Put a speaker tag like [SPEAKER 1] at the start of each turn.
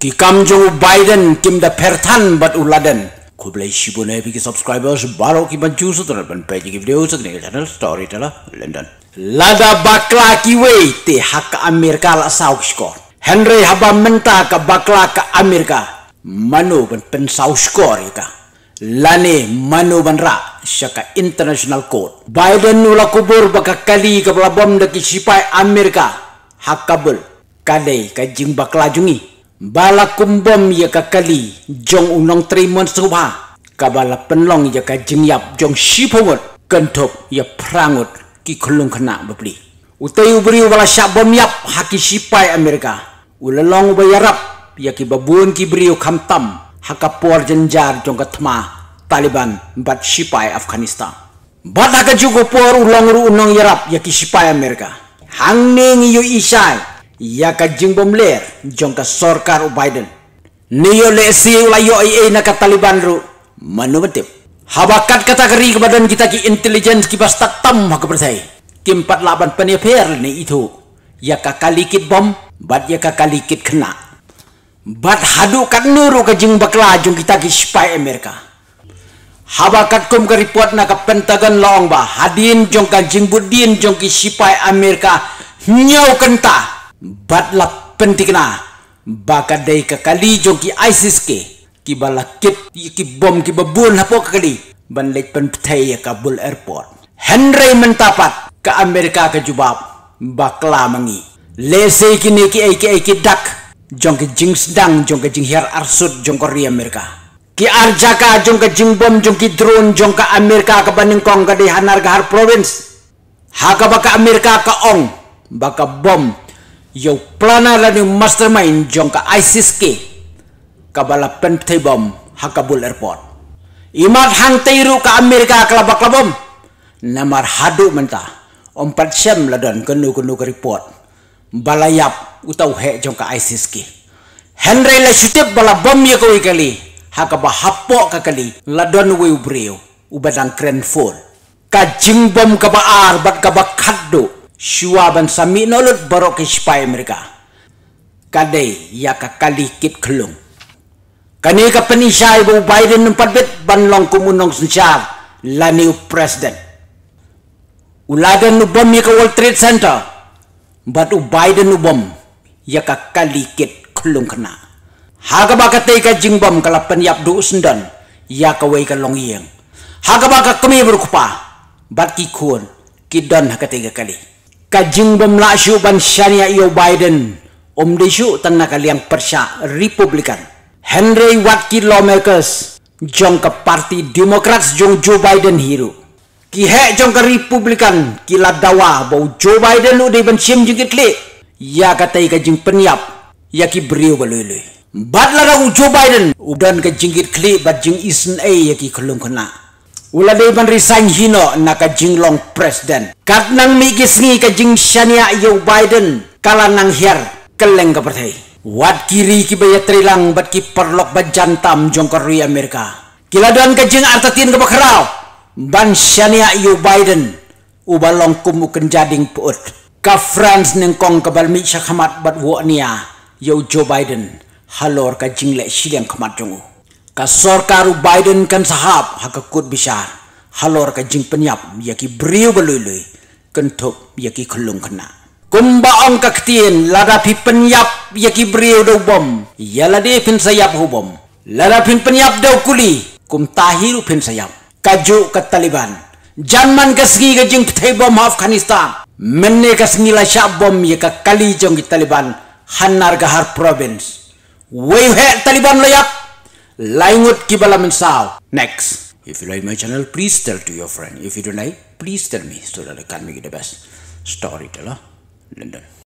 [SPEAKER 1] ki kam jong Biden kim da perthan bat uladen kublai shibu ne ki subscribers baro ki ban juice tar ban pe ki video sa ne channel story tala London lada bakla ki we te hak Amerika la sauk skor Henry haba menta ka bakla ka Amerika manu ban pen sauk skor ka lane manu ban ra shaka international court Biden nula kubur baka kali ka bom da ki sipai Amerika kabul kadai ka jing bakla jungi Bala kumbom ya ka kali jong unong trimon suha. Kabala penlong ya ka jingyap jong shipungot. kentok ya prangot ki kulung kena bepli. Utai ubri bala syabom yap haki sipai Amerika. Ulalong bayarap ya ki babun ki brio kamtam. Haka puar jenjar jong katma Taliban bat sipai Afghanistan. Bata ka jugo por ulong ru unong yarap ya, ya Amerika. Hang yu isai yaka jingbom ler jongka sorkar u Biden. Niyo le siu layo ai e na ka Taliban ru betip. Habakat kata keri badan kita ki intelligence ki tak tam ke percaya. Kim pat laban penyeper ni itu. Yaka kalikit bom bat yaka kalikit kena. Bat hadu kat nuru ka jing bakla jong kita ki spy Amerika. Habakat kum ka report na ka Pentagon long ba hadin jong ka jing budin jong ki spy Amerika nyau kenta la pentikna baka day ka kalijo ki ISIS ke ki bala kip ki bom ki babun hapo kali ban lek pen pthai ya Kabul airport Henry mentapat ka Amerika ka jubab bakla mangi lese ki ne ki ai ki ai ki dak jong ki jing sedang jong ki jing her arsut jong ri Amerika ki arjaka jong jing bom jongki drone jongka Amerika ka baning kong ka di hanar ka har province haka baka Amerika ka ong baka bom yo plana ni mastermind ka ISIS ke kabala pentai bom hakabul airport imat hang teiru ka Amerika kelabak kelabom namar hadu mentah jam syam ladan kenu kenu ke report balayap utau he ka ISIS ke Henry la balabom bala bom ya kau kali ka hapok ka kali ladan we ubreu ubadang kren ka kajing bom kaba ar bat kaba kaddo shuaban sami nolot barok ispay mereka. Kadai ya kit kelung. Kani ka panisya ibu Biden empat bet banlong kumunong la new president. Ulagan no bom ka World Trade Center. batu Biden no bom ya kit kelung kena. Haga teka bom jingbom kalapan yap sendan ya kaway ka long iyang. Haga baka kami berkupa. Bat kikun kidan hakatiga kali kajing bom laksu ban syania iyo Biden om tanna tanah kalian persa Republikan Henry Watki lawmakers jong ka parti Democrats jong Joe Biden hiru ki jong ka Republikan kilat dawa bau Joe Biden udah ban bensim jong kitli ya katai kajing peniap ya ki beriu balului bat laga Joe Biden udan ka jingkit kli bat jing isen ya ki kelung kena Ula day man resign hino na Jinglong president. Kat nang migis ngi kajing shania Joe Biden kala nang hiyar keleng ka partay. Wat kiri ki baya trilang bat ki perlok bat jantam jong karui Amerika. ka kajing artatin ka bakraw. Ban shania Joe Biden ubalong kumukan jading puot. Ka France neng kong kabalmi siya kamat bat wo niya Joe Biden. Halor kajing lek silang kamat jongu ka sorkaru biden kan sahab hakakut bisa halor ka jing penyap yaki briu belului kentuk yaki kelung kena kumba ong kaktin lada pi penyap yaki briu do bom yala de pin sayap hubom lada pin penyap do kuli kum tahiru pin sayap kaju ka taliban janman ka sgi ka jing pthai bom afghanistan menne ka sgi la sha bom yaka kali jong taliban hanar har province Wei Taliban layap with kibala means sao. Next. If you like my channel, please tell to your friend. If you don't like, please tell me so that I can make it the best storyteller. London.